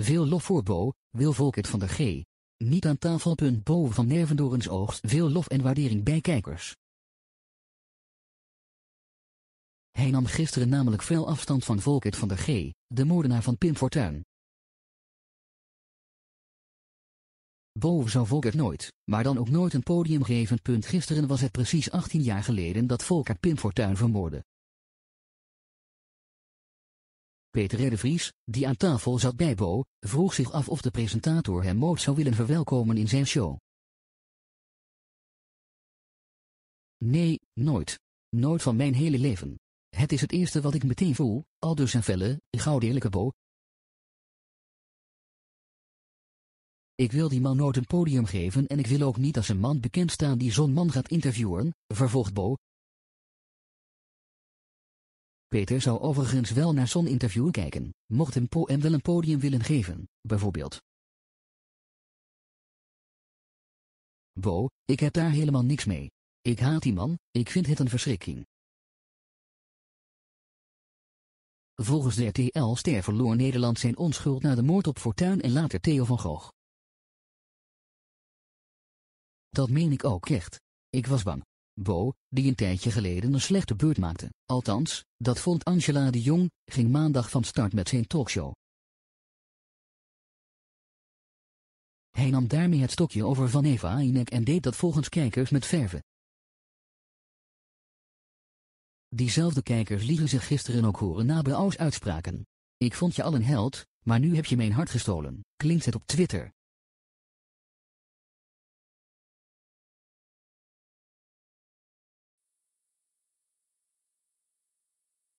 Veel lof voor Bo, Wil Volkert van der G. Niet aan tafel. Bo van Nervendorens oogst veel lof en waardering bij kijkers. Hij nam gisteren namelijk veel afstand van Volkert van der G., de moordenaar van Pim Fortuyn. Bo zou Volkert nooit, maar dan ook nooit een podium geven. Gisteren was het precies 18 jaar geleden dat Volkert Pim Fortuyn vermoordde. Peter R. de Vries, die aan tafel zat bij Bo, vroeg zich af of de presentator hem ooit zou willen verwelkomen in zijn show. Nee, nooit. Nooit van mijn hele leven. Het is het eerste wat ik meteen voel, al dus een felle, eerlijke Bo. Ik wil die man nooit een podium geven en ik wil ook niet als een man bekend staan die zo'n man gaat interviewen, vervolgt Bo, Peter zou overigens wel naar zo'n interview kijken, mocht hem Poem wel een podium willen geven, bijvoorbeeld. Bo, ik heb daar helemaal niks mee. Ik haat die man, ik vind het een verschrikking. Volgens de RTL Ster Nederland zijn onschuld na de moord op Fortuin en later Theo van Gogh. Dat meen ik ook echt. Ik was bang. Bo, die een tijdje geleden een slechte beurt maakte. Althans, dat vond Angela de Jong, ging maandag van start met zijn talkshow. Hij nam daarmee het stokje over van Eva Einek en deed dat volgens kijkers met verve. Diezelfde kijkers lieten zich gisteren ook horen na Beau's uitspraken. Ik vond je al een held, maar nu heb je mijn hart gestolen, klinkt het op Twitter.